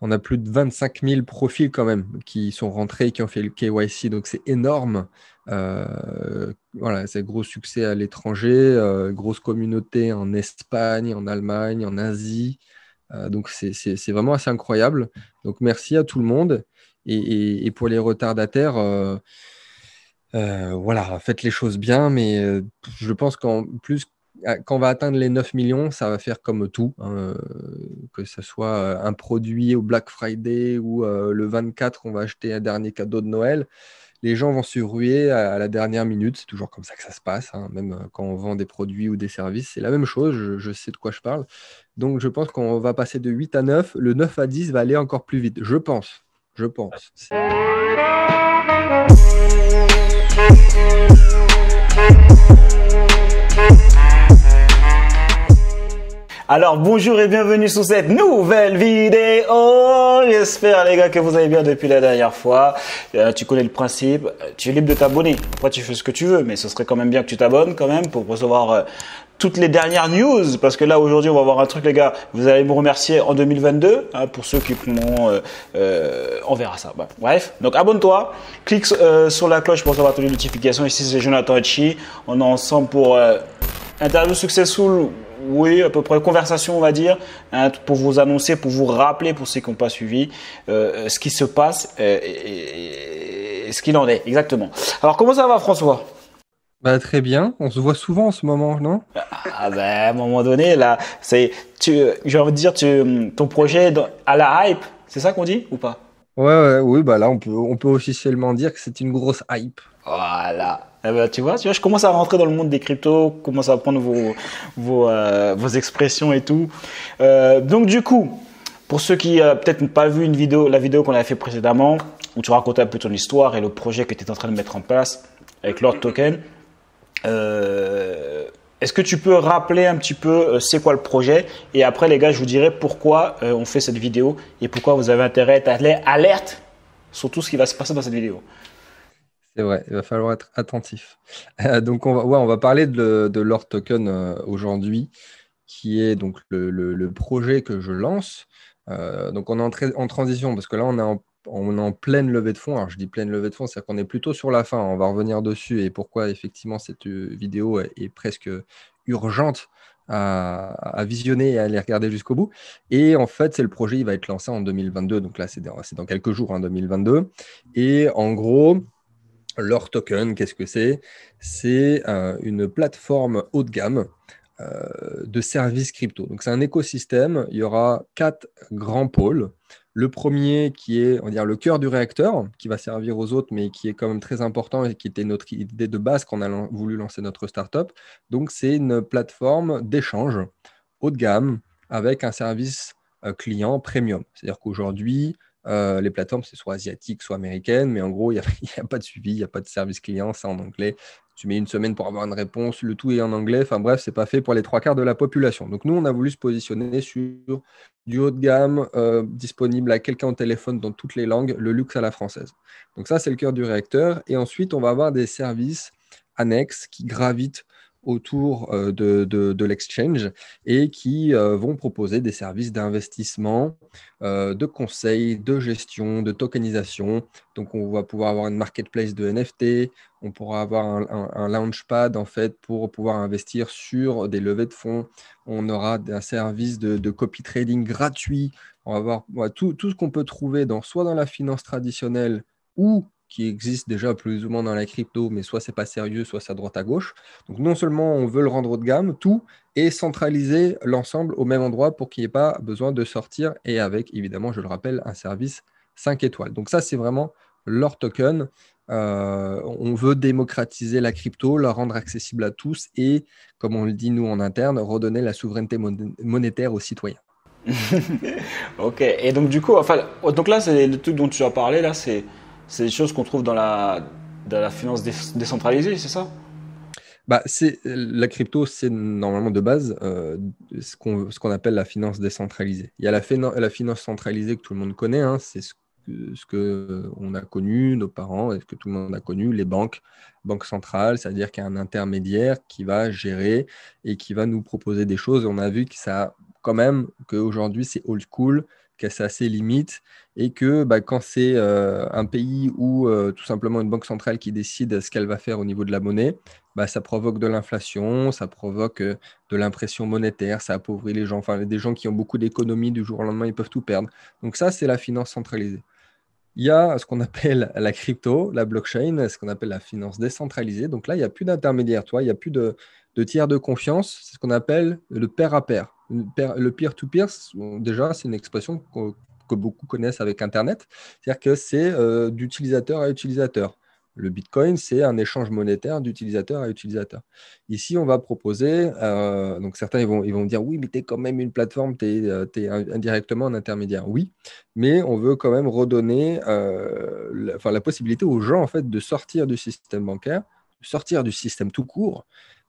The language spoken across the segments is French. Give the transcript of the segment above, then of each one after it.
on a plus de 25 000 profils quand même qui sont rentrés, qui ont fait le KYC, donc c'est énorme. Euh, voilà, c'est gros succès à l'étranger, euh, grosse communauté en Espagne, en Allemagne, en Asie. Euh, donc c'est vraiment assez incroyable. Donc merci à tout le monde. Et, et pour les retardataires, voilà, faites les choses bien, mais je pense qu'en plus ah, quand on va atteindre les 9 millions, ça va faire comme tout, hein, euh, que ce soit euh, un produit au Black Friday ou euh, le 24, on va acheter un dernier cadeau de Noël. Les gens vont se ruer à, la dernière minute, c'est toujours comme ça que ça se passe, hein. même quand on vend des produits ou des services, c'est la même chose, je, sais de quoi je parle. Donc je pense qu'on va passer de 8 à 9, le 9 à 10 va aller encore plus vite, je pense, je pense. Alors bonjour et bienvenue sur cette nouvelle vidéo. J'espère les gars que vous allez bien depuis la dernière fois. Euh, tu connais le principe, tu es libre de t'abonner. Après tu fais ce que tu veux, mais ce serait quand même bien que tu t'abonnes quand même pour recevoir euh, toutes les dernières news parce que là aujourd'hui on va voir un truc les gars vous allez me remercier en 2022 hein, pour ceux qui m'ont... on euh, verra ça bref donc abonne-toi clique sur la cloche pour recevoir toutes les notifications ici c'est Jonathan Hachi on est ensemble pour interview successful oui, à peu près conversation, on va dire, hein, pour vous annoncer, pour vous rappeler, pour ceux qui n'ont pas suivi, euh, ce qui se passe euh, et, ce qu'il en est, exactement. Alors, comment ça va, François bah, très bien, on se voit souvent en ce moment, non ah, ah, bah, à un moment donné, là, c'est, tu, j'ai envie dire, ton projet à la hype, c'est ça qu'on dit ou pas ouais, ouais, oui, bah là, on peut, on peut officiellement dire que c'est une grosse hype. Voilà, eh ben, tu vois, je commence à rentrer dans le monde des cryptos, commence à apprendre euh, vos, expressions et tout. Euh, donc du coup, pour ceux qui euh, n'ont peut-être pas vu la vidéo qu'on avait fait précédemment, où tu racontais un peu ton histoire et le projet que tu es en train de mettre en place avec Lord Token, est-ce que tu peux rappeler un petit peu c'est quoi le projet Et après, les gars, je vous dirai pourquoi on fait cette vidéo et pourquoi vous avez intérêt à être alerte sur tout ce qui va se passer dans cette vidéo. C'est vrai, il va falloir être attentif. Euh, donc, on va, on va parler de, de Token euh, aujourd'hui, qui est donc le, projet que je lance. Euh, donc, on est en, transition parce que là, on est en, en pleine levée de fonds. Alors, je dis pleine levée de fonds, c'est-à-dire qu'on est plutôt sur la fin. On va revenir dessus et pourquoi, effectivement, cette vidéo est, presque urgente à, visionner et à aller regarder jusqu'au bout. Et en fait, c'est le projet, il va être lancé en 2022. Donc là, c'est dans, quelques jours, en hein, 2022. Et en gros, leur token, qu'est-ce que c'est C'est euh, une plateforme haut de gamme euh, de services crypto. Donc c'est un écosystème. Il y aura quatre grands pôles. Le premier qui est, on va dire, le cœur du réacteur, qui va servir aux autres, mais qui est quand même très important et qui était notre idée de base quand on a voulu lancer notre startup. Donc c'est une plateforme d'échange haut de gamme avec un service euh, client premium. C'est-à-dire qu'aujourd'hui, euh, les plateformes, c'est soit asiatique, soit américaine, mais en gros, il n'y a, pas de suivi, il n'y a pas de service client, c'est en anglais. Tu mets une semaine pour avoir une réponse, le tout est en anglais. Enfin bref, c'est pas fait pour les trois quarts de la population. Donc nous, on a voulu se positionner sur du haut de gamme, euh, disponible à quelqu'un au téléphone dans toutes les langues, le luxe à la française. Donc ça, c'est le cœur du réacteur. Et ensuite, on va avoir des services annexes qui gravitent autour euh, de, l'exchange et qui euh, vont proposer des services d'investissement, euh, de conseil, de gestion, de tokenisation. Donc, on va pouvoir avoir une marketplace de NFT, on pourra avoir un, launchpad en fait pour pouvoir investir sur des levées de fonds. On aura un service de, copy trading gratuit. On va avoir tout, tout, ce qu'on peut trouver dans, soit dans la finance traditionnelle ou qui existe déjà plus ou moins dans la crypto, mais soit c'est pas sérieux, soit c'est à droite à gauche. Donc non seulement on veut le rendre haut de gamme, tout, et centraliser l'ensemble au même endroit pour qu'il n'y ait pas besoin de sortir, et avec, évidemment, je le rappelle, un service 5 étoiles. Donc ça, c'est vraiment leur token. Euh, on veut démocratiser la crypto, la rendre accessible à tous et, comme on le dit nous en interne, redonner la souveraineté monétaire aux citoyens. ok, et donc du coup, enfin, donc là, c'est le truc dont tu as parlé, là, c'est c'est des choses qu'on trouve dans la, dans la finance décentralisée, c'est ça bah, c'est la crypto, c'est normalement de base euh, ce qu'on appelle la finance décentralisée. Il y a la, la finance centralisée que tout le monde connaît, hein, c'est ce, ce que on a connu, nos parents, et ce que tout le monde a connu, les banques, banques centrales, c'est-à-dire qu'il y a un intermédiaire qui va gérer et qui va nous proposer des choses. On a vu que ça, quand même, qu'aujourd'hui c'est old school, que a ses limites et que bah, quand c'est euh, un pays ou euh, tout simplement une banque centrale qui décide ce qu'elle va faire au niveau de la monnaie, bah, ça provoque de l'inflation, ça provoque euh, de l'impression monétaire, ça appauvrit les gens. Enfin, des gens qui ont beaucoup d'économies du jour au lendemain, ils peuvent tout perdre. Donc ça, c'est la finance centralisée. Il y a ce qu'on appelle la crypto, la blockchain, ce qu'on appelle la finance décentralisée. Donc là, il n'y a plus d'intermédiaire, il n'y a plus de, de tiers de confiance. C'est ce qu'on appelle le pair à pair. Le peer-to-peer, déjà, c'est une expression que, beaucoup connaissent avec Internet, c'est-à-dire que c'est euh, d'utilisateur à utilisateur. Le Bitcoin, c'est un échange monétaire d'utilisateur à utilisateur. Ici, on va proposer, euh, donc certains vont, ils vont dire oui, mais tu es quand même une plateforme, tu es, euh, indirectement un intermédiaire. Oui, mais on veut quand même redonner la, la possibilité aux gens en fait, de sortir du système bancaire, sortir du système tout court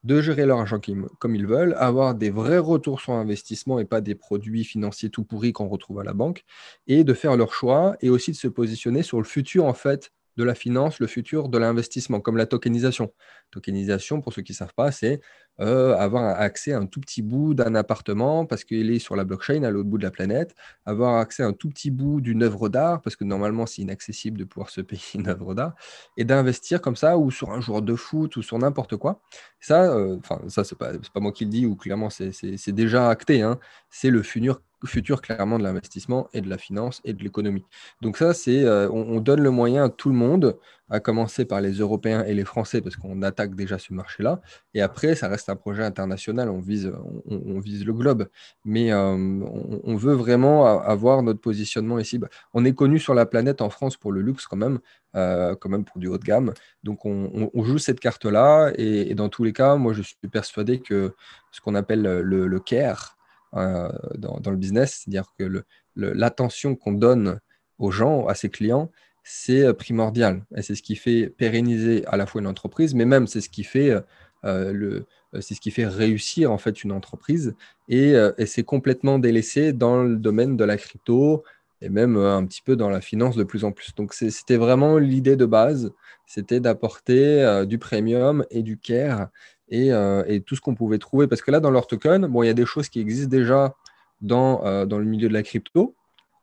de gérer leur argent comme ils veulent, avoir des vrais retours sur investissement et pas des produits financiers tout pourris qu'on retrouve à la banque, et de faire leur choix et aussi de se positionner sur le futur en fait de la finance, le futur de l'investissement, comme la tokenisation. Tokenisation, pour ceux qui ne savent pas, c'est euh, avoir accès à un tout petit bout d'un appartement parce qu'il est sur la blockchain à l'autre bout de la planète, avoir accès à un tout petit bout d'une œuvre d'art parce que normalement c'est inaccessible de pouvoir se payer une œuvre d'art et d'investir comme ça ou sur un joueur de foot ou sur n'importe quoi. Ça, euh, enfin ça c'est pas, pas moi qui le dis ou clairement c'est déjà acté. Hein. C'est le futur futur clairement de l'investissement et de la finance et de l'économie. Donc ça, c'est euh, on, donne le moyen à tout le monde, à commencer par les Européens et les Français parce qu'on attaque déjà ce marché-là. Et après, ça reste un projet international. On vise, on, vise le globe, mais euh, on, veut vraiment avoir notre positionnement ici. On est connu sur la planète en France pour le luxe quand même, euh, quand même pour du haut de gamme. Donc on, joue cette carte-là et, dans tous les cas, moi je suis persuadé que ce qu'on appelle le, le care euh, dans, le business, c'est-à-dire que l'attention qu'on donne aux gens, à ses clients, c'est euh, primordial. Et c'est ce qui fait pérenniser à la fois une entreprise, mais même c'est ce qui fait euh, c'est ce qui fait réussir en fait une entreprise. Et, c'est complètement délaissé dans le domaine de la crypto et même un petit peu dans la finance de plus en plus. Donc c'était vraiment l'idée de base, c'était d'apporter du premium et du care euh, et, tout ce qu'on pouvait trouver. Parce que là, dans leur token, bon, il y a des choses qui existent déjà dans, euh, le milieu de la crypto.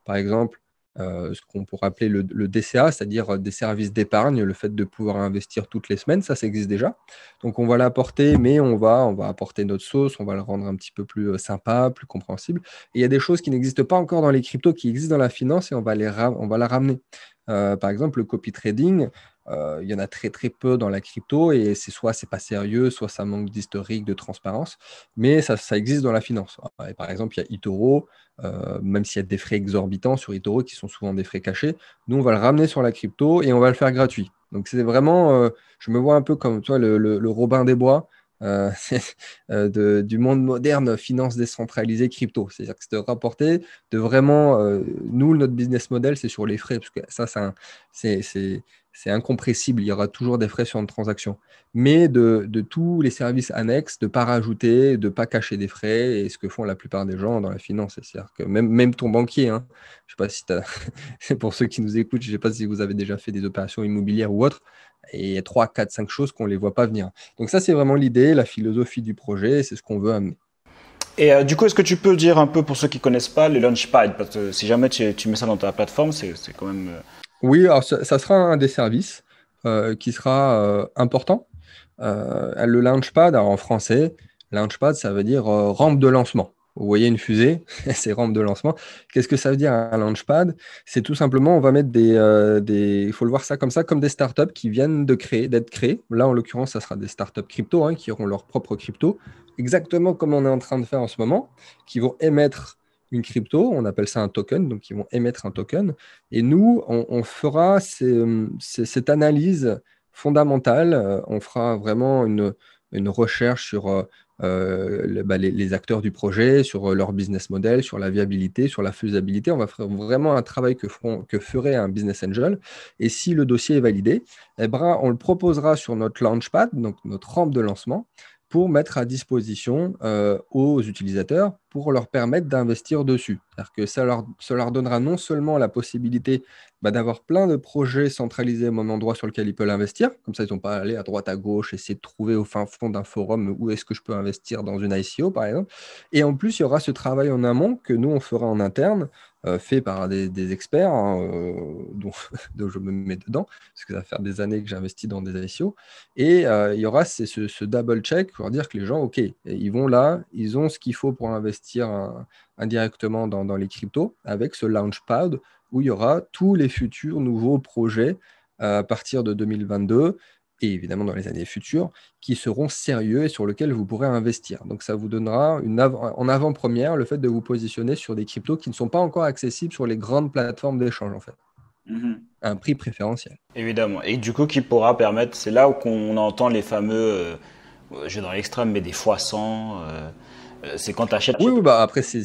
Par exemple, euh, ce qu'on pourrait appeler le, DCA, c'est-à-dire des services d'épargne, le fait de pouvoir investir toutes les semaines, ça, ça existe déjà. Donc on va l'apporter, mais on va, on va apporter notre sauce, on va le rendre un petit peu plus sympa, plus compréhensible. il y a des choses qui n'existent pas encore dans les cryptos, qui existent dans la finance et on va, on va la ramener. par exemple, le copy trading, euh, il y en a très très peu dans la crypto et c'est soit c'est pas sérieux, soit ça manque d'historique, de transparence, mais ça, ça, existe dans la finance. Ah, et par exemple, il y a eToro, euh, même s'il y a des frais exorbitants sur Itoro qui sont souvent des frais cachés, nous on va le ramener sur la crypto et on va le faire gratuit. Donc c'est vraiment, euh, je me vois un peu comme toi le, le, Robin des Bois. de, du monde moderne, finance décentralisée, crypto. C'est-à-dire que c'est de rapporter de vraiment, nous, notre business model, c'est sur les frais, parce que ça, c'est c'est incompressible. Il y aura toujours des frais sur une transaction. Mais de, tous les services annexes, de ne pas rajouter, de ne pas cacher des frais, et ce que font la plupart des gens dans la finance. C'est-à-dire que même, même ton banquier, hein, je sais pas si as... pour ceux qui nous écoutent, je ne sais pas si vous avez déjà fait des opérations immobilières ou autres, et il y a 3, 4, 5 choses qu'on ne les voit pas venir. Donc ça, c'est vraiment l'idée, la philosophie du projet, c'est ce qu'on veut amener. Et euh, du coup, est-ce que tu peux dire un peu pour ceux qui connaissent pas les Launchpad Parce que si jamais tu, tu mets ça dans ta plateforme, c'est quand même euh, oui, alors ça, sera un des services euh, qui sera euh, important. Euh, le launchpad, alors en français, launchpad, ça veut dire rampe de lancement. Vous voyez une fusée, c'est rampe de lancement. Qu'est-ce que ça veut dire un launchpad C'est tout simplement, on va mettre des, il faut le voir ça comme ça, comme des startups qui viennent de créer, d'être créées. Là, en l'occurrence, ça sera des startups crypto hein, qui auront leur propre crypto, exactement comme on est en train de faire en ce moment, qui vont émettre crypto, on appelle ça un token, donc ils vont émettre un token. Et nous, on, fera cette analyse fondamentale, euh, on fera vraiment une, recherche sur euh, euh, bah, les, acteurs du projet, sur leur business model, sur la viabilité, sur la faisabilité. On va faire vraiment un travail que, feront, que ferait un business angel. Et si le dossier est validé, eh ben, on le proposera sur notre launchpad, donc notre rampe de lancement, pour mettre à disposition aux utilisateurs pour leur permettre d'investir dessus. C'est-à-dire que ça leur, ça leur, donnera non seulement la possibilité bah, d'avoir plein de projets centralisés à même endroit sur lequel ils peuvent investir, comme ça ils n'ont pas à aller à droite, à gauche, essayer de trouver au fin fond d'un forum où est-ce que je peux investir dans une ICO par exemple. Et en plus, il y aura ce travail en amont que nous on fera en interne, euh, fait par des, experts, hein, euh, dont, dont, je me mets dedans, parce que ça va faire des années que j'investis dans des ICO. Et euh, il y aura ce double check pour dire que les gens, ok, ils vont là, ils ont ce qu'il faut pour investir euh, indirectement dans, les cryptos avec ce launchpad où il y aura tous les futurs nouveaux projets euh, à partir de 2022 et évidemment dans les années futures, qui seront sérieux et sur lesquels vous pourrez investir. Donc ça vous donnera une en avant-première le fait de vous positionner sur des cryptos qui ne sont pas encore accessibles sur les grandes plateformes d'échange en fait. Mm-hmm. un prix préférentiel. Évidemment. Et du coup, qui pourra permettre, c'est là où on entend les fameux, euh, je vais dans l'extrême, mais des fois 100, euh, c'est quand tu Oui, oui, bah après, c'est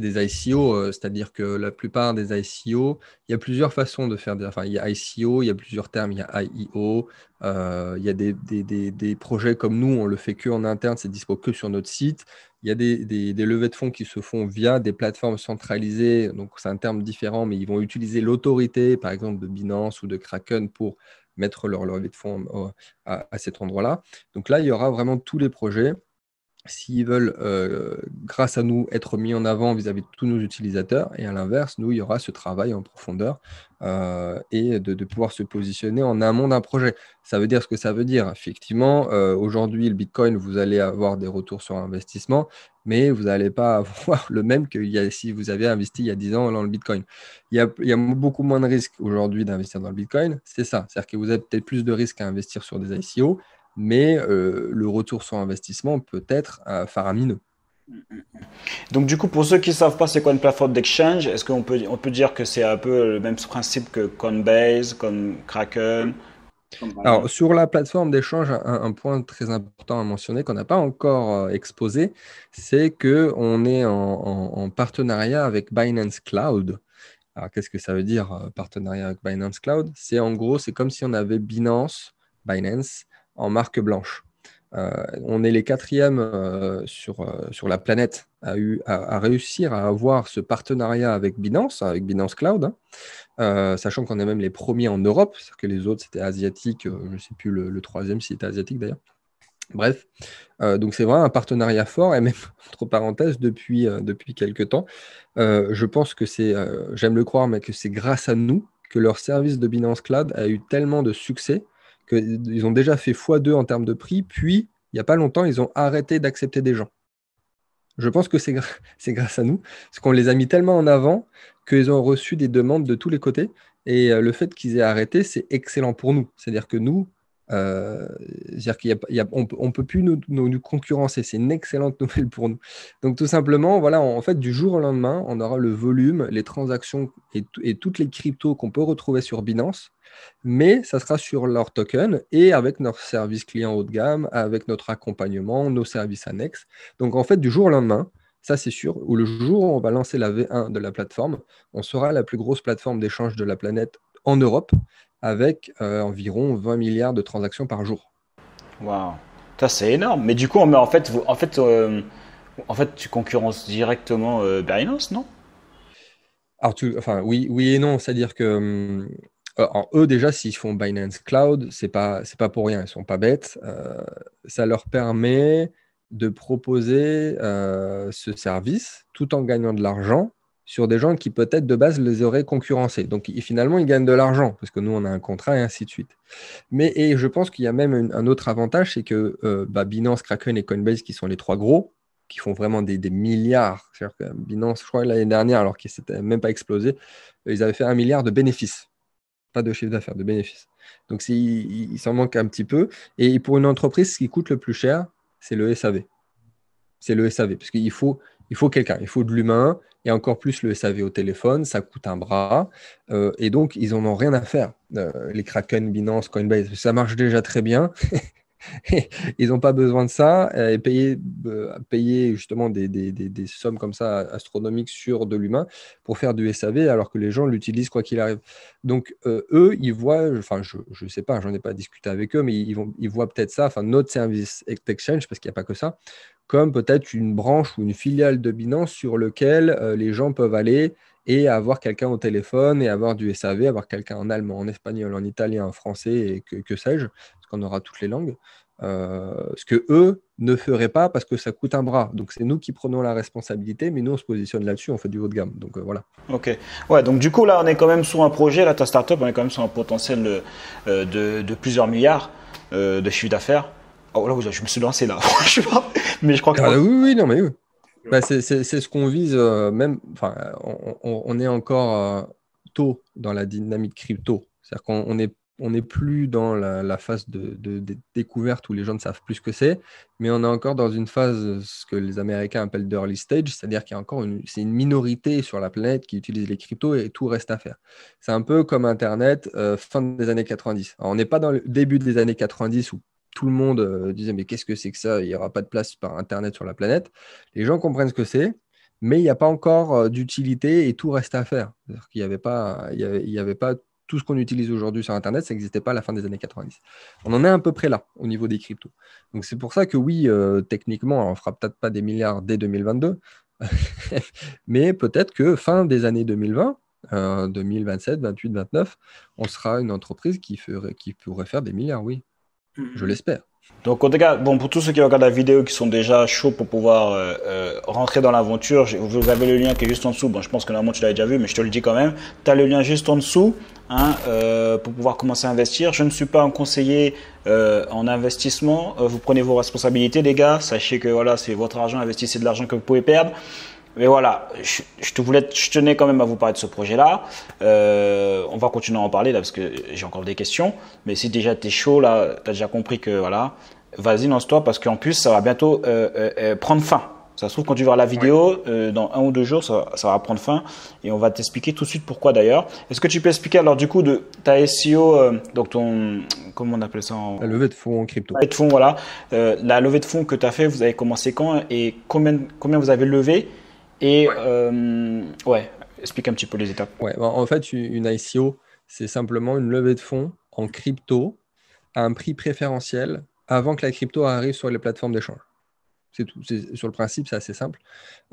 des ICO, euh, c'est-à-dire que la plupart des ICO, il y a plusieurs façons de faire des. Enfin, il y a ICO, il y a plusieurs termes, il y a IEO, euh, il y a des, des, des, des, projets comme nous, on le fait que en interne, c'est dispo que sur notre site. Il y a des, levées de fonds qui se font via des plateformes centralisées, donc c'est un terme différent, mais ils vont utiliser l'autorité, par exemple, de Binance ou de Kraken pour mettre leur levée de fonds à, à cet endroit-là. Donc là, il y aura vraiment tous les projets s'ils veulent, euh, grâce à nous, être mis en avant vis-à-vis de tous nos utilisateurs. Et à l'inverse, nous, il y aura ce travail en profondeur euh, et de, pouvoir se positionner en amont d'un projet. Ça veut dire ce que ça veut dire. Effectivement, euh, aujourd'hui, le Bitcoin, vous allez avoir des retours sur investissement, mais vous n'allez pas avoir le même que si vous avez investi il y a 10 ans dans le Bitcoin. Il y a, il y a beaucoup moins de risques aujourd'hui d'investir dans le Bitcoin. C'est ça. C'est-à-dire que vous avez peut-être plus de risques à investir sur des ICO mais euh, le retour sur investissement peut être euh, faramineux. Donc du coup, pour ceux qui ne savent pas c'est quoi une plateforme d'exchange, est-ce qu'on peut, on peut dire que c'est un peu le même principe que Coinbase, comme Kraken alors, sur la plateforme d'échange, un, point très important à mentionner qu'on n'a pas encore euh, exposé, c'est qu'on est en, partenariat avec Binance Cloud. Alors, qu'est-ce que ça veut dire, partenariat avec Binance Cloud C'est en gros, c'est comme si on avait Binance, Binance, en marque blanche. Euh, on est les quatrièmes euh, sur, euh, sur la planète à, à, réussir à avoir ce partenariat avec Binance, avec Binance Cloud, hein. sachant qu'on est même les premiers en Europe, c'est-à-dire que les autres c'était asiatique, je ne sais plus le, troisième si c'était asiatique d'ailleurs. Bref, donc c'est vraiment un partenariat fort et même entre parenthèses depuis, depuis quelques temps, je pense que c'est, j'aime le croire, mais que c'est grâce à nous que leur service de Binance Cloud a eu tellement de succès qu'ils ont déjà fait x2 en termes de prix, puis il n'y a pas longtemps, ils ont arrêté d'accepter des gens. Je pense que c'est grâce à nous, parce qu'on les a mis tellement en avant qu'ils ont reçu des demandes de tous les côtés. Et euh, le fait qu'ils aient arrêté, c'est excellent pour nous. C'est-à-dire que nous, euh, c'est-à-dire qu'on ne peut plus nous, concurrencer. C'est une excellente nouvelle pour nous. Donc tout simplement, voilà, en, fait, du jour au lendemain, on aura le volume, les transactions et, toutes les cryptos qu'on peut retrouver sur Binance, mais ça sera sur leur token et avec nos services clients haut de gamme, avec notre accompagnement, nos services annexes. Donc en fait, du jour au lendemain, ça c'est sûr, ou le jour où on va lancer la V1 de la plateforme, on sera la plus grosse plateforme d'échange de la planète en Europe avec euh, environ 20 milliards de transactions par jour. Waouh, ça c'est énorme. Mais du coup, en fait, en fait, euh, en fait, tu concurrences directement euh, Binance, non enfin, oui, oui et non. C'est-à-dire que eux déjà, s'ils font Binance Cloud, c'est pas, c'est pas pour rien. Ils sont pas bêtes. ça leur permet de proposer ce service tout en gagnant de l'argent sur des gens qui peut-être de base les auraient concurrencés. Donc finalement, ils gagnent de l'argent parce que nous, on a un contrat et ainsi de suite. Mais je pense qu'il y a même un autre avantage, c'est que euh, bah, Binance, Kraken et Coinbase, qui sont les trois gros, qui font vraiment des, milliards. cest à Binance, je crois, l'année dernière, alors qu'ils s'étaient même pas explosé, ils avaient fait un milliard de bénéfices. Pas de chiffre d'affaires, de bénéfices. Donc il, il s'en manque un petit peu. Et pour une entreprise, ce qui coûte le plus cher, c'est le SAV. C'est le SAV, parce qu'il faut, il faut quelqu'un, il faut de l'humain, et encore plus le SAV au téléphone, ça coûte un bras, euh, et donc ils n'en ont rien à faire. Euh, les Kraken, Binance, Coinbase, ça marche déjà très bien. ils n'ont pas besoin de ça. Euh, et payer, euh, payer justement des, sommes comme ça astronomiques sur de l'humain pour faire du SAV alors que les gens l'utilisent quoi qu'il arrive. Donc euh, eux, ils voient, enfin je ne sais pas, j'en ai pas discuté avec eux, mais ils, vont, ils voient peut-être ça, enfin notre service Exchange, parce qu'il n'y a pas que ça, comme peut-être une branche ou une filiale de Binance sur lequel les gens peuvent aller et avoir quelqu'un au téléphone et avoir du SAV, avoir quelqu'un en allemand, en espagnol, en italien, en français et que sais-je, on aura toutes les langues, euh, ce que eux ne feraient pas parce que ça coûte un bras. Donc c'est nous qui prenons la responsabilité, mais nous on se positionne là-dessus, on fait du haut de gamme. Donc euh, voilà. Ok. Ouais, donc du coup là on est quand même sur un projet, là ta startup, on est quand même sur un potentiel de, euh, plusieurs milliards de chiffre d'affaires. Oh là, je me suis lancé là, mais je crois que. Ah, oui, oui, non, mais oui. Bah, c'est ce qu'on vise, même. Enfin, on, est encore tôt dans la dynamique crypto. C'est-à-dire qu'on n'est on n'est plus dans la, phase de, découverte où les gens ne savent plus ce que c'est, mais on est encore dans une phase, ce que les Américains appellent d'early stage, c'est-à-dire qu'il y a encore une, une minorité sur la planète qui utilise les cryptos et tout reste à faire. C'est un peu comme Internet euh, fin des années 90. on n'est pas dans le début des années 90 où tout le monde euh, disait mais qu'est-ce que c'est que ça Il n'y aura pas de place par Internet sur la planète. Les gens comprennent ce que c'est, mais il n'y a pas encore euh, d'utilité et tout reste à faire. Il n'y avait, avait pas tout ce qu'on utilise aujourd'hui sur Internet, ça n'existait pas à la fin des années 90. On en est à peu près là au niveau des cryptos. Donc c'est pour ça que oui, euh, techniquement, on ne fera peut-être pas des milliards dès 2022, mais peut-être que fin des années 2020, 2027, 28, 29, on sera une entreprise qui, ferait, qui pourrait faire des milliards, oui. Je mm-hmm. l'espère. Donc en tout cas, bon pour tous ceux qui regardent la vidéo, qui sont déjà chauds pour pouvoir euh, euh, rentrer dans l'aventure, vous avez le lien qui est juste en dessous. Bon, je pense que normalement tu l'as déjà vu, mais je te le dis quand même. Tu as le lien juste en dessous hein, euh, pour pouvoir commencer à investir. Je ne suis pas un conseiller en investissement. vous prenez vos responsabilités, les gars. Sachez que voilà, c'est votre argent. Investissez de l'argent que vous pouvez perdre. Mais voilà, je, te voulais, je tenais quand même à vous parler de ce projet-là. Euh, on va continuer à en parler là parce que j'ai encore des questions. Mais si déjà tu es chaud, là, tu as déjà compris que voilà, vas-y, lance-toi parce qu'en plus, ça va bientôt euh, euh, prendre fin. Ça se trouve, quand tu verras la vidéo, dans un ou deux jours, ça, ça, va prendre fin et on va t'expliquer tout de suite pourquoi d'ailleurs. Est-ce que tu peux expliquer alors du coup de ta SEO, donc ton, comment on appelle ça en... La levée de fonds en crypto. La levée de fonds, voilà. la levée de fonds que tu as fait, vous avez commencé quand et combien, combien vous avez levé et euh, ouais. explique un petit peu les étapes. Ouais, bah, en fait, une ICO, c'est simplement une levée de fonds en crypto à un prix préférentiel avant que la crypto arrive sur les plateformes d'échange. C'est tout. Sur le principe, c'est assez simple.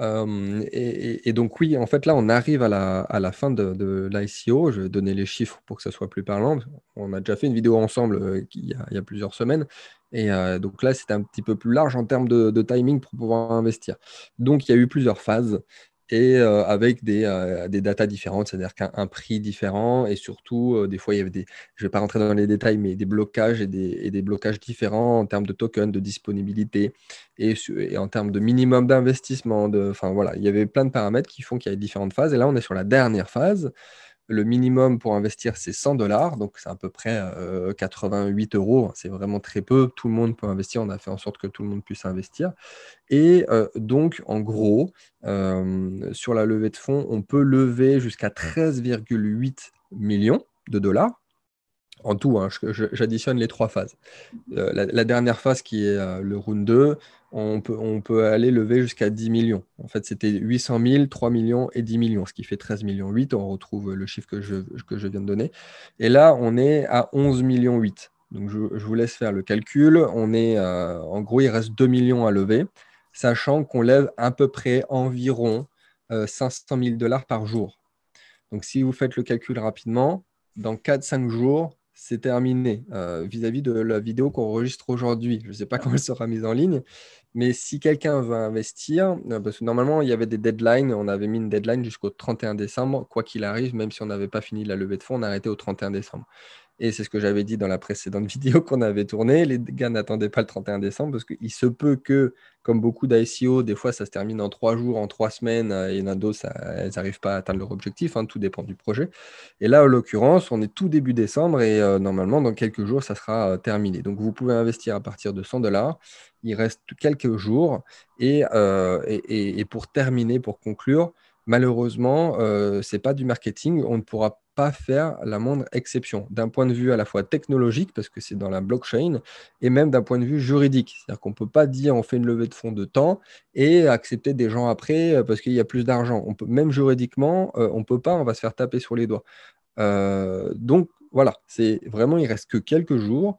Euh, et, donc, oui, en fait, là, on arrive à la, à la fin de, de l'ICO. Je vais donner les chiffres pour que ça soit plus parlant. On a déjà fait une vidéo ensemble euh, il, il, y a, plusieurs semaines. Et euh, donc là, c'était un petit peu plus large en termes de, timing pour pouvoir investir. Donc, il y a eu plusieurs phases et euh, avec euh, des, datas différentes, c'est-à-dire qu'un prix différent et surtout, des fois, il y avait des, je ne vais pas rentrer dans les détails, mais des blocages et des, blocages différents en termes de token, de disponibilité et, et en termes de minimum d'investissement. Enfin, voilà, il y avait plein de paramètres qui font qu'il y a différentes phases. Et là, on est sur la dernière phase le minimum pour investir, c'est 100 dollars, donc c'est à peu près 88 euh, euros. Hein. C'est vraiment très peu. Tout le monde peut investir. On a fait en sorte que tout le monde puisse investir. Et euh, donc, en gros, euh, sur la levée de fonds, on peut lever jusqu'à 13,8 millions de dollars en tout, hein, j'additionne les trois phases. la, dernière phase qui est le round 2, on peut, aller lever jusqu'à 10 millions. En fait, c'était 800 000, 3 millions et 10 millions, ce qui fait 13 millions 8. On retrouve le chiffre que je, viens de donner. Et là, on est à 11 millions 8. Donc, je, vous laisse faire le calcul. On est, euh, en gros, il reste 2 millions à lever, sachant qu'on lève à peu près environ 500 euh, 000 dollars par jour. Donc, si vous faites le calcul rapidement, dans 4-5 jours, c'est terminé euh, vis-à-vis -vis de la vidéo qu'on enregistre aujourd'hui. Je ne sais pas quand elle sera mise en ligne, mais si quelqu'un veut investir, euh, parce que normalement, il y avait des deadlines, on avait mis une deadline jusqu'au 31 décembre, quoi qu'il arrive, même si on n'avait pas fini la levée de fonds, on arrêtait au 31 décembre. Et c'est ce que j'avais dit dans la précédente vidéo qu'on avait tournée. Les gars n'attendaient pas le 31 décembre parce qu'il se peut que, comme beaucoup d'ICO, des fois ça se termine en trois jours, en trois semaines, euh, et il y en d'autres, elles n'arrivent pas à atteindre leur objectif. Hein. tout dépend du projet. Et là, en l'occurrence, on est tout début décembre et euh, normalement, dans quelques jours, ça sera euh, terminé. Donc, vous pouvez investir à partir de 100 dollars. Il reste quelques jours. et pour terminer, pour conclure, malheureusement, euh, ce n'est pas du marketing. On ne pourra pas faire la moindre exception d'un point de vue à la fois technologique, parce que c'est dans la blockchain, et même d'un point de vue juridique. C'est-à-dire qu'on ne peut pas dire on fait une levée de fonds de temps et accepter des gens après euh, parce qu'il y a plus d'argent. On peut, même juridiquement, euh, on ne peut pas, on va se faire taper sur les doigts. donc voilà, c'est vraiment, il reste que quelques jours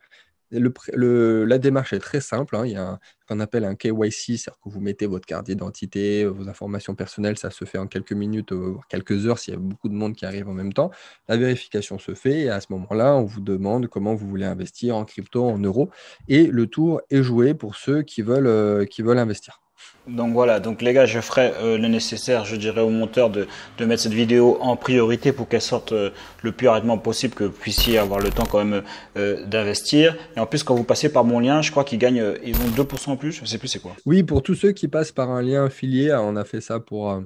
la démarche est très simple. Hein. Il y a ce qu'on appelle un KYC, c'est-à-dire que vous mettez votre carte d'identité, vos informations personnelles, ça se fait en quelques minutes, euh, voire quelques heures s'il y a beaucoup de monde qui arrive en même temps. La vérification se fait et à ce moment-là, on vous demande comment vous voulez investir en crypto, en euros. Et le tour est joué pour ceux qui veulent, euh, qui veulent investir. Donc voilà, donc les gars, je ferai euh, le nécessaire, je dirais au monteur de, de, mettre cette vidéo en priorité pour qu'elle sorte euh, le plus rapidement possible, que vous puissiez avoir le temps quand même euh, d'investir. Et en plus, quand vous passez par mon lien, je crois qu'ils gagnent, ils ont 2% en plus, je sais plus c'est quoi. Oui, pour tous ceux qui passent par un lien affilié, on a fait ça pour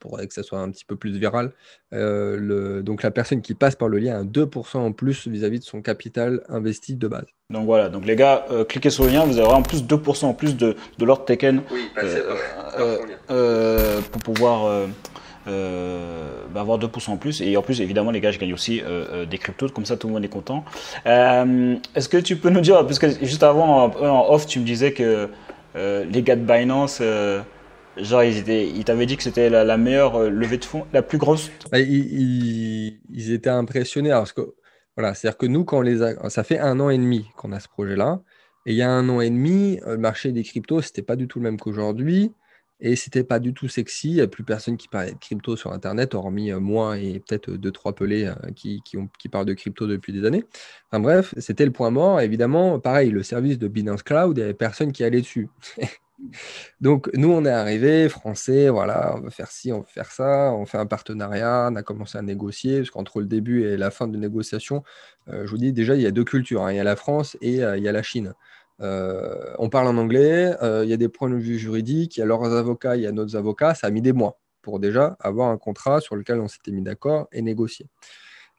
pour euh, que ça soit un petit peu plus viral. Euh, le, donc la personne qui passe par le lien a 2% en plus vis-à-vis de son capital investi de base. Donc voilà, donc les gars, euh, cliquez sur le lien, vous aurez en plus 2% en plus de, de l'ordre Taken bah, pour pouvoir... Bah, avoir 2% en plus. Et en plus, évidemment, les gars, je gagne aussi des cryptos. Comme ça, tout le monde est content. Est-ce que tu peux nous dire, parce que juste avant, en off, tu me disais que les gars de Binance Genre, ils, étaient, ils t'avaient dit que c'était la, meilleure euh, levée de fonds, la plus grosse bah, ils, étaient impressionnés. parce que, voilà, c'est-à-dire que nous, quand les ça fait un an et demi qu'on a ce projet-là. Et il y a un an et demi, euh, le marché des cryptos, c'était pas du tout le même qu'aujourd'hui. Et c'était pas du tout sexy. Il n'y a plus personne qui parlait de crypto sur Internet, hormis euh, moi et peut-être deux, trois pelés qui, qui, ont, qui parlent de crypto depuis des années. Enfin bref, c'était le point mort. Évidemment, pareil, le service de Binance Cloud, il n'y avait personne qui allait dessus. Donc, nous, on est arrivé, français, voilà, on veut faire ci, on veut faire ça, on fait un partenariat, on a commencé à négocier, parce qu'entre le début et la fin de négociation, euh, je vous dis déjà, il y a deux cultures, hein. il y a la France et euh, il y a la Chine. Euh, on parle en anglais, il y a des points de vue juridiques, il y a leurs avocats, il y a nos avocats, ça a mis des mois pour déjà avoir un contrat sur lequel on s'était mis d'accord et négocier.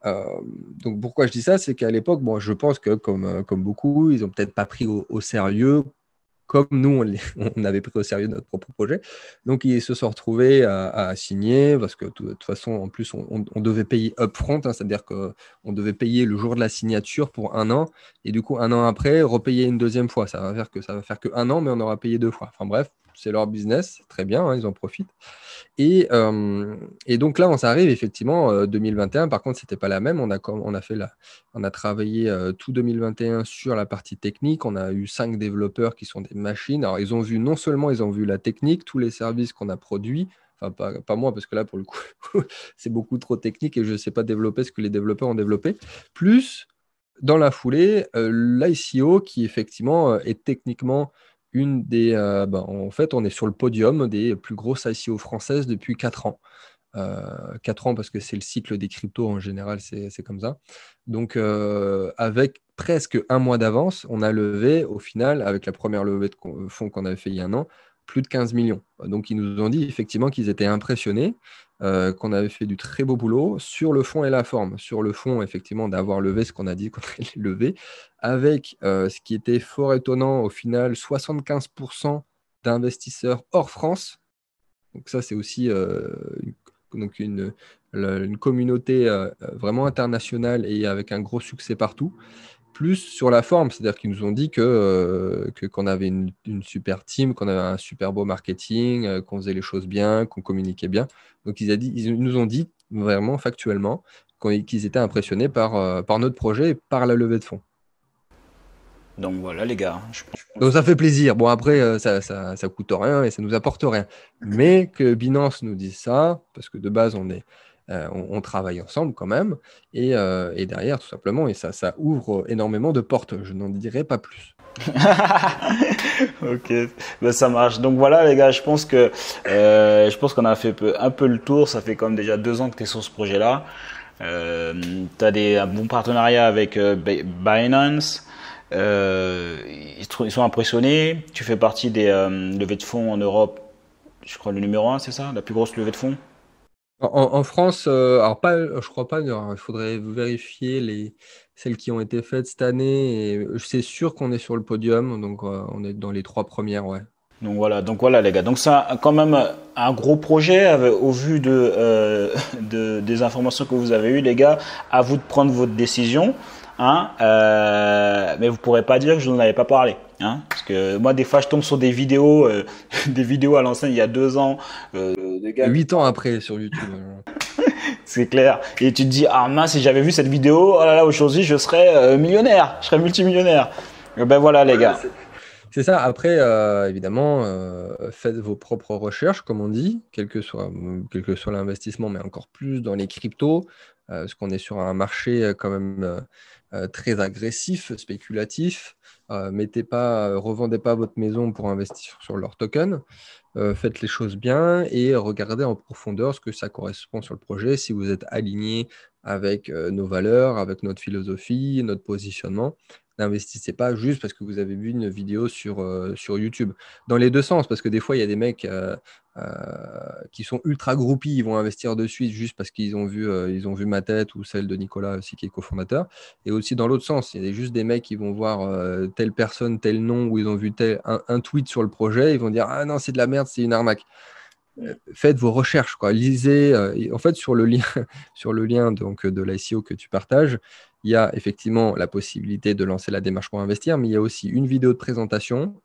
donc pourquoi je dis ça, c'est qu'à l'époque, moi, je pense que comme, comme beaucoup, ils n'ont peut-être pas pris au, sérieux comme nous, on, avait pris au sérieux notre propre projet. Donc, ils se sont retrouvés à, signer, parce que de toute façon, en plus, on, devait payer upfront, front, hein, c'est-à-dire qu'on devait payer le jour de la signature pour un an, et du coup, un an après, repayer une deuxième fois. Ça va faire que ça va faire que un an, mais on aura payé deux fois. Enfin bref, c'est leur business, très bien, hein, ils en profitent. Et, euh, et, donc là, on s'arrive effectivement 2021. Euh, Par contre, c'était pas la même. On a on a fait la, on a travaillé euh, tout 2021 sur la partie technique. On a eu cinq développeurs qui sont des machines. Alors ils ont vu non seulement ils ont vu la technique, tous les services qu'on a produits. Enfin, pas, pas moi, parce que là, pour le coup, c'est beaucoup trop technique et je ne sais pas développer ce que les développeurs ont développé. Plus, dans la foulée, l'ICO, qui effectivement est techniquement une des, euh, bah, en fait, on est sur le podium des plus grosses ICO françaises depuis 4 ans. 4 euh, ans parce que c'est le cycle des cryptos en général, c'est comme ça. Donc, euh, avec presque un mois d'avance, on a levé au final, avec la première levée de fonds qu'on avait fait il y a un an, plus de 15 millions. Donc, ils nous ont dit effectivement qu'ils étaient impressionnés, euh, qu'on avait fait du très beau boulot sur le fond et la forme. Sur le fond, effectivement, d'avoir levé ce qu'on a dit qu'on allait lever, avec euh, ce qui était fort étonnant, au final, 75% d'investisseurs hors France. Donc, ça, c'est aussi euh, donc une communauté vraiment internationale et avec un gros succès partout plus sur la forme. C'est-à-dire qu'ils nous ont dit que euh, qu'on avait une, super team, qu'on avait un super beau marketing, euh, qu'on faisait les choses bien, qu'on communiquait bien. Donc ils, a dit, ils nous ont dit vraiment factuellement qu'ils étaient impressionnés par, euh, par notre projet et par la levée de fonds. Donc voilà les gars. Hein, Donc ça fait plaisir. Bon après ça, ça, ça, coûte rien et ça nous apporte rien. Mais que Binance nous dise ça, parce que de base on est euh, on, travaille ensemble quand même. Euh, et, derrière, tout simplement, et ça, ça ouvre énormément de portes. Je n'en dirai pas plus. ok, ben, ça marche. Donc voilà les gars, je pense que euh, je pense qu'on a fait un peu le tour. Ça fait comme déjà deux ans que tu es sur ce projet-là. tu as des, un bon partenariat avec Binance. Ils, ils, sont impressionnés. Tu fais partie des levées de fonds en Europe. Je crois le numéro un, c'est ça La plus grosse levée de fonds en, France, euh, alors pas, je crois pas, il faudrait vérifier les, celles qui ont été faites cette année. Euh, c'est sûr qu'on est sur le podium, donc euh, on est dans les trois premières, ouais. Donc voilà, donc voilà les gars. Donc ça, quand même un gros projet au vu des informations que vous avez eues, les gars. À vous de prendre votre décision. Hein, euh, mais vous pourrez pas dire que je n'en avais pas parlé. Hein, parce que moi, des fois, je tombe sur des vidéos, euh, des vidéos à l'ancienne il y a deux ans. Euh, Huit ans après sur YouTube. C'est clair. Et tu te dis, ah mince, si j'avais vu cette vidéo, oh là là, aujourd'hui, je serais millionnaire, je serais multimillionnaire. Eh ben voilà, les gars. C'est ça. Après, évidemment, faites vos propres recherches, comme on dit, quel que soit, quel que soit l'investissement, mais encore plus dans les cryptos, parce qu'on est sur un marché quand même euh, très agressif, spéculatif. Euh, mettez pas, euh, revendez pas votre maison pour investir sur leur token. faites les choses bien et regardez en profondeur ce que ça correspond sur le projet. Si vous êtes aligné avec nos valeurs, avec notre philosophie, notre positionnement, n'investissez pas juste parce que vous avez vu une vidéo sur, euh, sur YouTube. Dans les deux sens, parce que des fois, il y a des mecs euh, euh, qui sont ultra groupis, ils vont investir de suite juste parce qu'ils ont, vu, ont vu ma tête ou celle de Nicolas aussi, qui est cofondateur. Et aussi dans l'autre sens, il y a juste des mecs qui vont voir telle personne, tel nom, ou ils ont vu un, tweet sur le projet, ils vont dire Ah non, c'est de la merde, c'est une arnaque faites vos recherches, quoi. lisez. Euh, en fait, sur le lien, sur le lien donc, euh, de l'ICO que tu partages, il y a effectivement la possibilité de lancer la démarche pour investir, mais il y a aussi une vidéo de présentation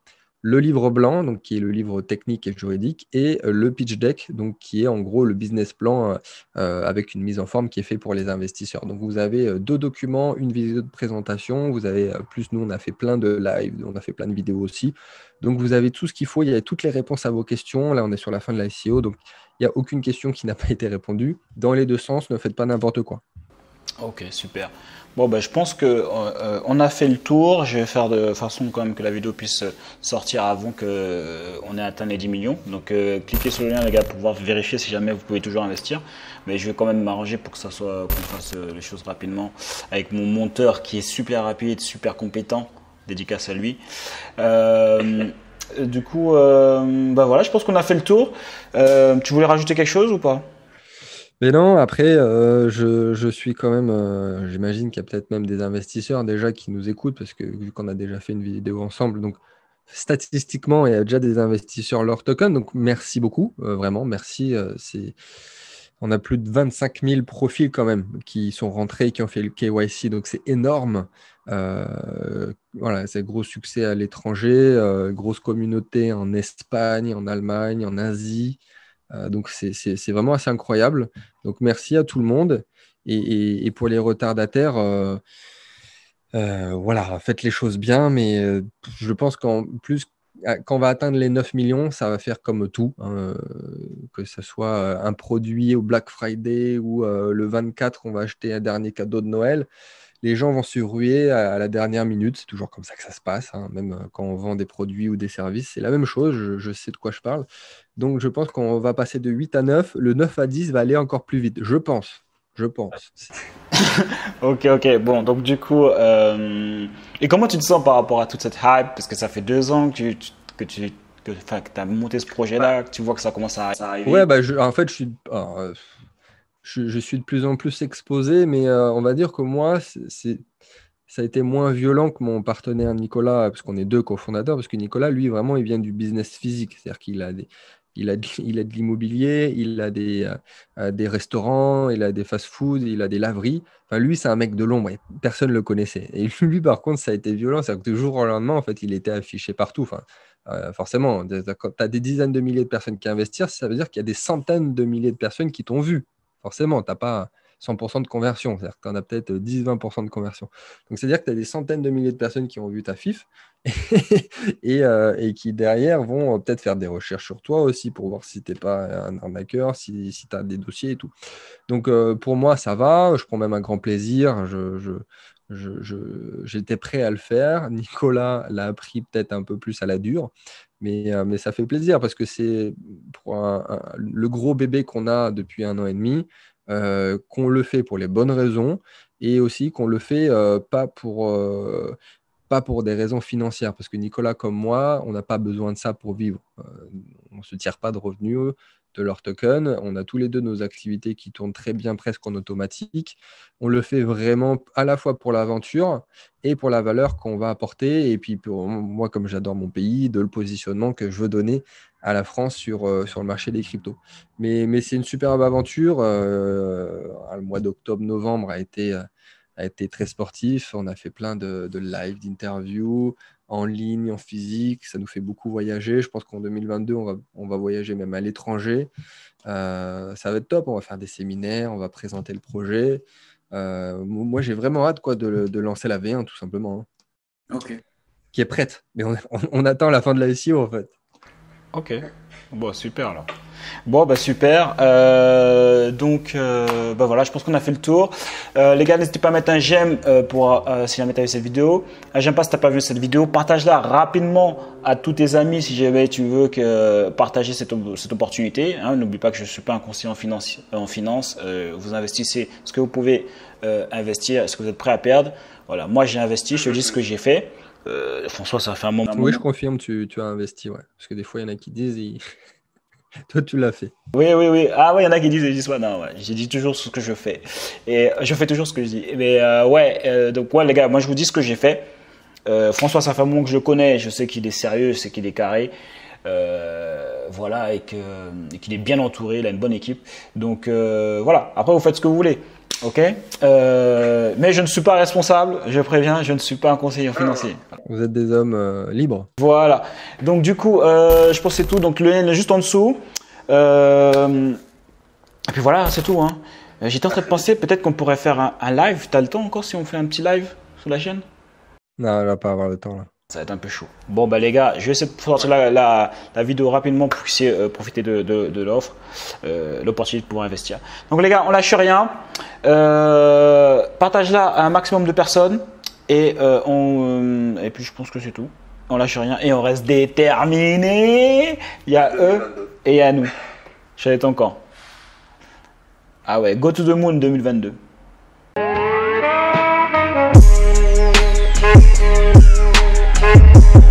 le livre blanc, donc, qui est le livre technique et juridique, et euh, le pitch deck, donc, qui est en gros le business plan euh, euh, avec une mise en forme qui est fait pour les investisseurs. Donc vous avez deux documents, une vidéo de présentation, vous avez plus nous on a fait plein de lives, on a fait plein de vidéos aussi. Donc vous avez tout ce qu'il faut, il y a toutes les réponses à vos questions. Là on est sur la fin de la SEO, donc il n'y a aucune question qui n'a pas été répondue. Dans les deux sens, ne faites pas n'importe quoi. Ok, super. Bon, ben, je pense que euh, euh, on a fait le tour. Je vais faire de façon quand même que la vidéo puisse euh, sortir avant que on ait atteint les 10 millions. Donc, cliquez sur le lien, les gars, pour pouvoir vérifier si jamais vous pouvez toujours investir. Mais je vais quand même m'arranger pour que ça soit qu'on fasse les choses rapidement avec mon monteur qui est super rapide, super compétent. Dédicace à lui. du coup, bah voilà, je pense qu'on a fait le tour. tu voulais rajouter quelque chose ou pas mais non, après, euh, je, suis quand même, euh, j'imagine qu'il y a peut-être même des investisseurs déjà qui nous écoutent, parce que vu qu'on a déjà fait une vidéo ensemble, donc statistiquement, il y a déjà des investisseurs leur token. Donc merci beaucoup, euh, vraiment, merci. On a plus de 25 000 profils quand même qui sont rentrés, qui ont fait le KYC, donc c'est énorme. voilà, c'est gros succès à l'étranger, grosse communauté en Espagne, en Allemagne, en Asie, euh, donc c'est vraiment assez incroyable. Donc merci à tout le monde. Et, pour les retardataires, euh, euh, voilà, faites les choses bien, mais je pense qu'en plus quand on va atteindre les 9 millions, ça va faire comme tout, hein. que ce soit un produit au Black Friday ou le 24, on va acheter un dernier cadeau de Noël les gens vont se ruer à, la dernière minute. C'est toujours comme ça que ça se passe, hein. même euh, quand on vend des produits ou des services. C'est la même chose, je, sais de quoi je parle. Donc je pense qu'on va passer de 8 à 9. Le 9 à 10 va aller encore plus vite, je pense. Je pense. ok, ok. Bon, donc du coup, euh, et comment tu te sens par rapport à toute cette hype Parce que ça fait deux ans que tu, as monté ce projet-là, que tu vois que ça commence à, arriver. Ouais, bah, en fait, je suis. Ah, euh, je, suis de plus en plus exposé, mais euh, on va dire que moi, ça a été moins violent que mon partenaire Nicolas, parce qu'on est deux cofondateurs, parce que Nicolas, lui, vraiment, il vient du business physique, c'est-à-dire qu'il a il a, de, il a de l'immobilier, il a des, euh, euh, des restaurants, il a des fast-foods, il a des laveries. Enfin, lui, c'est un mec de l'ombre personne ne le connaissait. Et lui, par contre, ça a été violent. C'est-à-dire que du jour au lendemain, en fait, il était affiché partout. Enfin, forcément, quand tu as des dizaines de milliers de personnes qui investissent, ça veut dire qu'il y a des centaines de milliers de personnes qui t'ont vu. Forcément, tu n'as pas 100% de conversion, c'est-à-dire que tu en as peut-être 10-20% euh, de conversion. Donc, c'est-à-dire que tu as des centaines de milliers de personnes qui ont vu ta FIF euh, et, qui, derrière, vont euh, peut-être faire des recherches sur toi aussi pour voir si tu n'es pas un arnaqueur, si, tu as des dossiers et tout. Donc, pour moi, ça va. Je prends même un grand plaisir. je, j'étais prêt à le faire. Nicolas l'a appris peut-être un peu plus à la dure, mais, euh, ça fait plaisir parce que c'est le gros bébé qu'on a depuis un an et demi, euh, qu'on le fait pour les bonnes raisons et aussi qu'on le fait euh, pas pour pas pour des raisons financières, parce que Nicolas, comme moi, on n'a pas besoin de ça pour vivre. on ne se tire pas de revenus leur token. On a tous les deux nos activités qui tournent très bien presque en automatique. On le fait vraiment à la fois pour l'aventure et pour la valeur qu'on va apporter. Et puis pour moi, comme j'adore mon pays, de le positionnement que je veux donner à la France sur, euh, sur le marché des cryptos. Mais, mais c'est une superbe aventure. Euh, le mois d'octobre-novembre a été, euh, a été très sportif. On a fait plein de, de live, d'interviews en ligne, en physique. Ça nous fait beaucoup voyager. Je pense qu'en 2022, on va, on va voyager même à l'étranger. Euh, ça va être top. On va faire des séminaires, on va présenter le projet. Euh, moi, j'ai vraiment hâte quoi, de, lancer la V1, tout simplement. Hein. OK. Qui est prête. Mais on, on, on, attend la fin de la SEO, en fait. OK. Bon, super alors. Bon, bah super. Euh, donc, euh, bah, voilà, je pense qu'on a fait le tour. Euh, les gars, n'hésitez pas à mettre un j'aime pour si jamais tu as vu cette vidéo. Un j'aime pas si t'as pas vu cette vidéo. Partage-la rapidement à tous tes amis si jamais tu veux que partager cette, cette opportunité. Hein. N'oublie pas que je ne suis pas un conseiller en finance. En finance, vous investissez ce que vous pouvez investir, ce que vous êtes prêt à perdre. Voilà, moi j'ai investi, je te dis ce que j'ai fait. Euh, François, ça fait un moment. Oui, je confirme, tu, as investi, ouais. Parce que des fois, il y en a qui disent, et... toi, tu l'as fait. Oui, oui, oui. Ah, oui, il y en a qui disent, ils disent, non, ouais. J'ai dit toujours ce que je fais. Et je fais toujours ce que je dis. Mais euh, ouais, euh, donc, ouais, les gars, moi, je vous dis ce que j'ai fait. François, ça fait un moment que je connais. Je sais qu'il est sérieux, je sais qu'il est carré. voilà, et qu'il est bien entouré, il a une bonne équipe. Donc voilà, après vous faites ce que vous voulez. Ok euh, Mais je ne suis pas responsable, je préviens, je ne suis pas un conseiller financier. Vous êtes des hommes euh, libres. Voilà. Donc du coup, euh, je pense que c'est tout. Donc le lien est juste en dessous. Et puis voilà, c'est tout. Hein. J'étais en train de penser, peut-être qu'on pourrait faire un, un live. as le temps encore si on fait un petit live sur la chaîne Non, on va pas avoir le temps là. Ça va être un peu chaud. Bon, bah les gars, je vais essayer de sortir la, la, vidéo rapidement pour que vous puissiez euh, profiter de, l'offre, euh, l'opportunité de pouvoir investir. Donc les gars, on lâche rien. Euh, partage-la à un maximum de personnes. Et, on, et puis je pense que c'est tout. On lâche rien et on reste déterminé. Il y a eux et il y a nous. Chalet ton camp. Ah ouais, Go to the Moon 2022. Thank you.